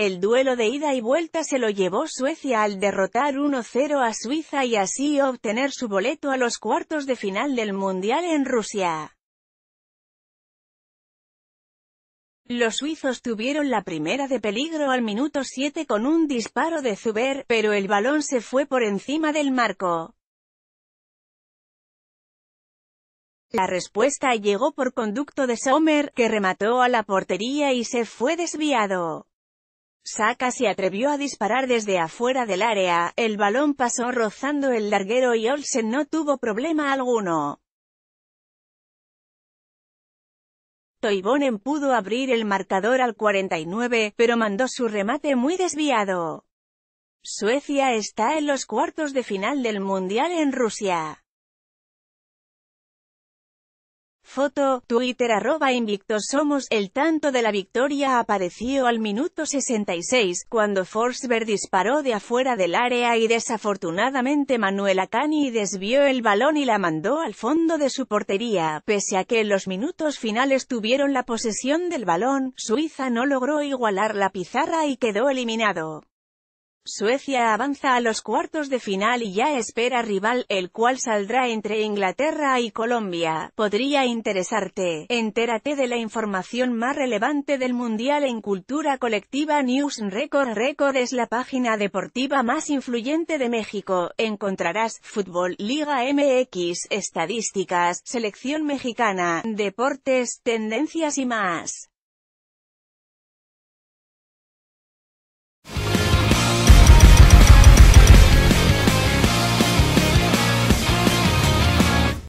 El duelo de ida y vuelta se lo llevó Suecia al derrotar 1-0 a Suiza y así obtener su boleto a los cuartos de final del Mundial en Rusia. Los suizos tuvieron la primera de peligro al minuto 7 con un disparo de Zuber, pero el balón se fue por encima del marco. La respuesta llegó por conducto de Sommer, que remató a la portería y se fue desviado. Saka se atrevió a disparar desde afuera del área, el balón pasó rozando el larguero y Olsen no tuvo problema alguno. Toivonen pudo abrir el marcador al 49, pero mandó su remate muy desviado. Suecia está en los cuartos de final del Mundial en Rusia. Foto, Twitter arroba invictos somos, el tanto de la victoria apareció al minuto 66, cuando Forsberg disparó de afuera del área y desafortunadamente Manuel Acani desvió el balón y la mandó al fondo de su portería, pese a que en los minutos finales tuvieron la posesión del balón, Suiza no logró igualar la pizarra y quedó eliminado. Suecia avanza a los cuartos de final y ya espera rival, el cual saldrá entre Inglaterra y Colombia. Podría interesarte. Entérate de la información más relevante del Mundial en Cultura Colectiva News Record. Record es la página deportiva más influyente de México. Encontrarás fútbol, Liga MX, estadísticas, selección mexicana, deportes, tendencias y más.